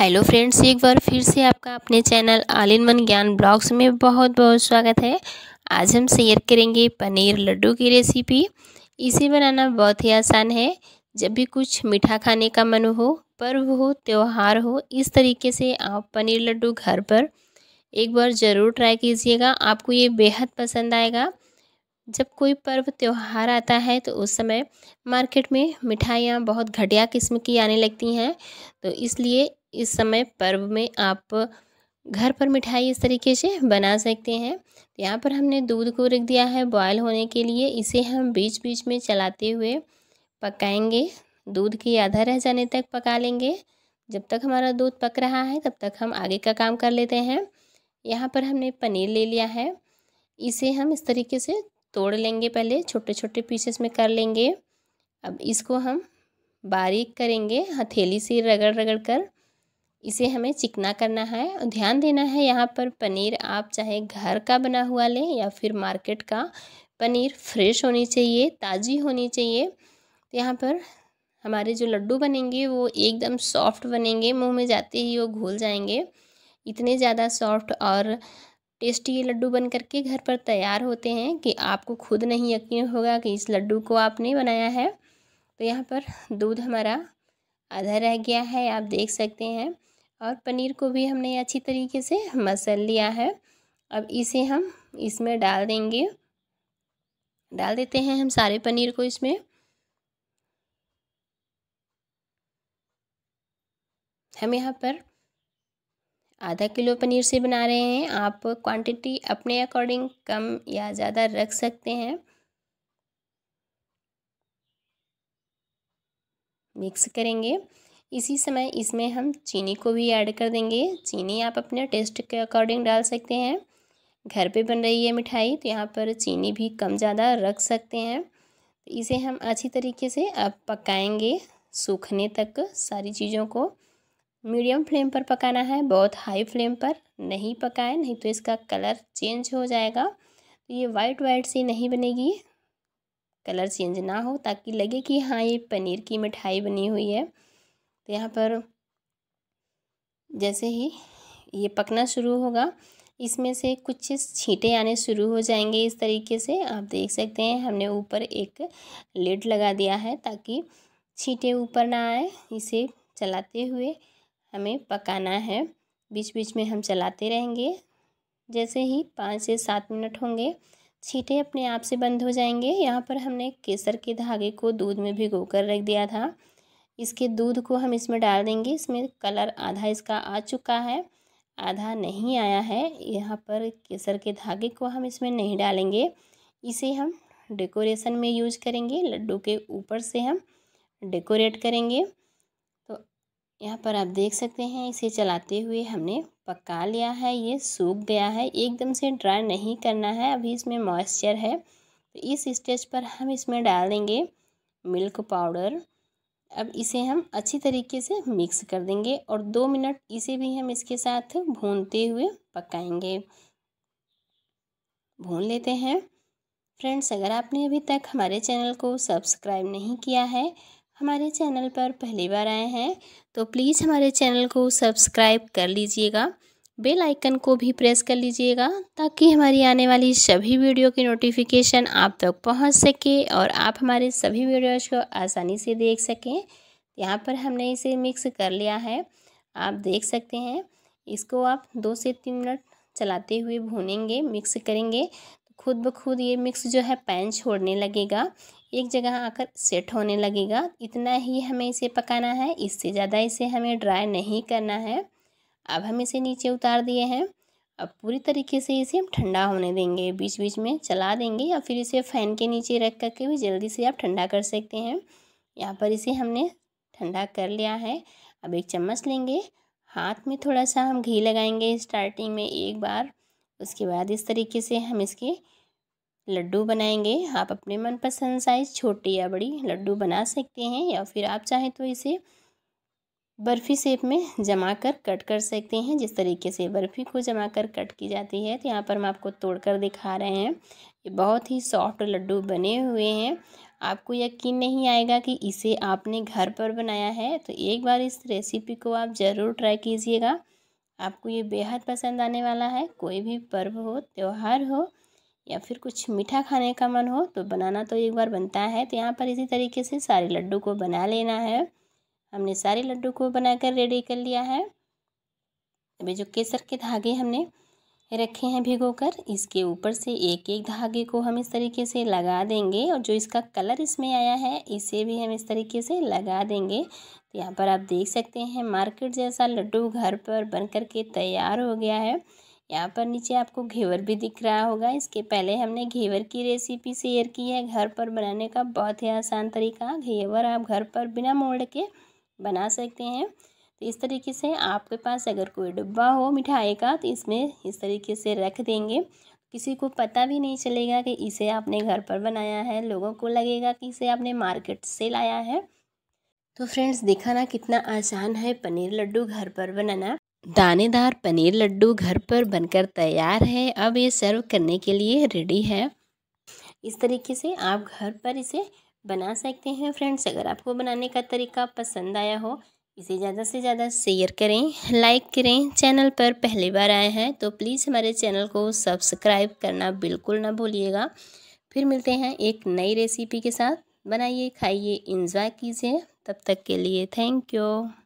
hello friends एक बार फिर से आपका अपने channel all in one Gyan blogs में बहुत बहुत स्वागत है आज हम शेयर करेंगे पनीर लड्डू की रेसिपी इसे बनाना बहुत ही आसान है जब भी कुछ मीठा खाने का मन हो पर्व हो त्यौहार हो इस तरीके से आप पनीर लड्डू घर पर एक बार ज़रूर ट्राई कीजिएगा आपको ये बेहद पसंद आएगा जब कोई पर्व त्यौहार आता है तो उस समय मार्केट में मिठाइयाँ बहुत घटिया किस्म की आने लगती हैं तो इसलिए इस समय पर्व में आप घर पर मिठाई इस तरीके से बना सकते हैं तो यहाँ पर हमने दूध को रख दिया है बॉयल होने के लिए इसे हम बीच बीच में चलाते हुए पकाएंगे दूध की आधा रह जाने तक पका लेंगे जब तक हमारा दूध पक रहा है तब तक हम आगे का काम कर लेते हैं यहाँ पर हमने पनीर ले लिया है इसे हम इस तरीके से तोड़ लेंगे पहले छोटे छोटे पीसेस में कर लेंगे अब इसको हम बारीक करेंगे हथेली से रगड़ रगड़ कर इसे हमें चिकना करना है और ध्यान देना है यहाँ पर पनीर आप चाहे घर का बना हुआ लें या फिर मार्केट का पनीर फ्रेश होनी चाहिए ताज़ी होनी चाहिए तो यहाँ पर हमारे जो लड्डू बनेंगे वो एकदम सॉफ्ट बनेंगे मुंह में जाते ही वो घुल जाएंगे इतने ज़्यादा सॉफ्ट और टेस्टी ये लड्डू बन करके घर पर तैयार होते हैं कि आपको खुद नहीं यकीन होगा कि इस लड्डू को आपने बनाया है तो यहाँ पर दूध हमारा आधा रह गया है आप देख सकते हैं और पनीर को भी हमने अच्छी तरीके से मसल लिया है अब इसे हम इसमें डाल देंगे डाल देते हैं हम सारे पनीर को इसमें हम यहाँ पर आधा किलो पनीर से बना रहे हैं आप क्वांटिटी अपने अकॉर्डिंग कम या ज़्यादा रख सकते हैं मिक्स करेंगे इसी समय इसमें हम चीनी को भी ऐड कर देंगे चीनी आप अपने टेस्ट के अकॉर्डिंग डाल सकते हैं घर पे बन रही है मिठाई तो यहाँ पर चीनी भी कम ज़्यादा रख सकते हैं तो इसे हम अच्छी तरीके से अब पकाएंगे सूखने तक सारी चीज़ों को मीडियम फ्लेम पर पकाना है बहुत हाई फ्लेम पर नहीं पकाएं नहीं तो इसका कलर चेंज हो जाएगा तो ये वाइट वाइट सी नहीं बनेगी कलर चेंज ना हो ताकि लगे कि हाँ ये पनीर की मिठाई बनी हुई है तो यहाँ पर जैसे ही ये पकना शुरू होगा इसमें से कुछ छींटे आने शुरू हो जाएंगे इस तरीके से आप देख सकते हैं हमने ऊपर एक लेड लगा दिया है ताकि छींटे ऊपर ना आए इसे चलाते हुए हमें पकाना है बीच बीच में हम चलाते रहेंगे जैसे ही पाँच से सात मिनट होंगे छीटे अपने आप से बंद हो जाएंगे यहाँ पर हमने केसर के धागे को दूध में भिगो कर रख दिया था इसके दूध को हम इसमें डाल देंगे इसमें कलर आधा इसका आ चुका है आधा नहीं आया है यहाँ पर केसर के धागे को हम इसमें नहीं डालेंगे इसे हम डेकोरेशन में यूज करेंगे लड्डू के ऊपर से हम डेकोरेट करेंगे यहाँ पर आप देख सकते हैं इसे चलाते हुए हमने पका लिया है ये सूख गया है एकदम से ड्राई नहीं करना है अभी इसमें मॉइस्चर है तो इस स्टेज पर हम इसमें डाल देंगे मिल्क पाउडर अब इसे हम अच्छी तरीके से मिक्स कर देंगे और दो मिनट इसे भी हम इसके साथ भूनते हुए पकाएंगे भून लेते हैं फ्रेंड्स अगर आपने अभी तक हमारे चैनल को सब्सक्राइब नहीं किया है हमारे चैनल पर पहली बार आए हैं तो प्लीज़ हमारे चैनल को सब्सक्राइब कर लीजिएगा बेल आइकन को भी प्रेस कर लीजिएगा ताकि हमारी आने वाली सभी वीडियो की नोटिफिकेशन आप तक पहुंच सके और आप हमारे सभी वीडियोज को आसानी से देख सकें यहाँ पर हमने इसे मिक्स कर लिया है आप देख सकते हैं इसको आप दो से तीन मिनट चलाते हुए भूनेंगे मिक्स करेंगे खुद ब खुद ये मिक्स जो है पैन छोड़ने लगेगा एक जगह आकर सेट होने लगेगा इतना ही हमें इसे पकाना है इससे ज़्यादा इसे हमें ड्राई नहीं करना है अब हम इसे नीचे उतार दिए हैं अब पूरी तरीके से इसे हम ठंडा होने देंगे बीच बीच में चला देंगे या फिर इसे फ़ैन के नीचे रख कर के भी जल्दी से आप ठंडा कर सकते हैं यहाँ पर इसे हमने ठंडा कर लिया है अब एक चम्मच लेंगे हाथ में थोड़ा सा हम घी लगाएंगे स्टार्टिंग में एक बार उसके बाद इस तरीके से हम इसके लड्डू बनाएंगे आप अपने मनपसंद साइज़ छोटे या बड़ी लड्डू बना सकते हैं या फिर आप चाहें तो इसे बर्फ़ी शेप में जमा कर कट कर सकते हैं जिस तरीके से बर्फ़ी को जमा कर कट की जाती है तो यहाँ पर हम आपको तोड़ कर दिखा रहे हैं ये बहुत ही सॉफ्ट लड्डू बने हुए हैं आपको यकीन नहीं आएगा कि इसे आपने घर पर बनाया है तो एक बार इस रेसिपी को आप ज़रूर ट्राई कीजिएगा आपको ये बेहद पसंद आने वाला है कोई भी पर्व हो त्यौहार हो या फिर कुछ मीठा खाने का मन हो तो बनाना तो एक बार बनता है तो यहाँ पर इसी तरीके से सारे लड्डू को बना लेना है हमने सारे लड्डू को बनाकर रेडी कर लिया है अभी जो केसर के धागे हमने रखे हैं भिगोकर इसके ऊपर से एक एक धागे को हम इस तरीके से लगा देंगे और जो इसका कलर इसमें आया है इसे भी हम इस तरीके से लगा देंगे तो यहाँ पर आप देख सकते हैं मार्केट जैसा लड्डू घर पर बन करके तैयार हो गया है यहाँ पर नीचे आपको घेवर भी दिख रहा होगा इसके पहले हमने घेवर की रेसिपी शेयर की है घर पर बनाने का बहुत ही आसान तरीका घेवर आप घर पर बिना मोड़ के बना सकते हैं तो इस तरीके से आपके पास अगर कोई डिब्बा हो मिठाई का तो इसमें इस तरीके से रख देंगे किसी को पता भी नहीं चलेगा कि इसे आपने घर पर बनाया है लोगों को लगेगा कि इसे आपने मार्केट से लाया है तो फ्रेंड्स देखा ना कितना आसान है पनीर लड्डू घर पर बनाना दानेदार पनीर लड्डू घर पर बनकर तैयार है अब ये सर्व करने के लिए रेडी है इस तरीके से आप घर पर इसे बना सकते हैं फ्रेंड्स अगर आपको बनाने का तरीका पसंद आया हो इसे ज़्यादा से ज़्यादा शेयर करें लाइक करें चैनल पर पहली बार आए हैं तो प्लीज़ हमारे चैनल को सब्सक्राइब करना बिल्कुल ना भूलिएगा फिर मिलते हैं एक नई रेसिपी के साथ बनाइए खाइए इंजॉय कीजिए तब तक के लिए थैंक यू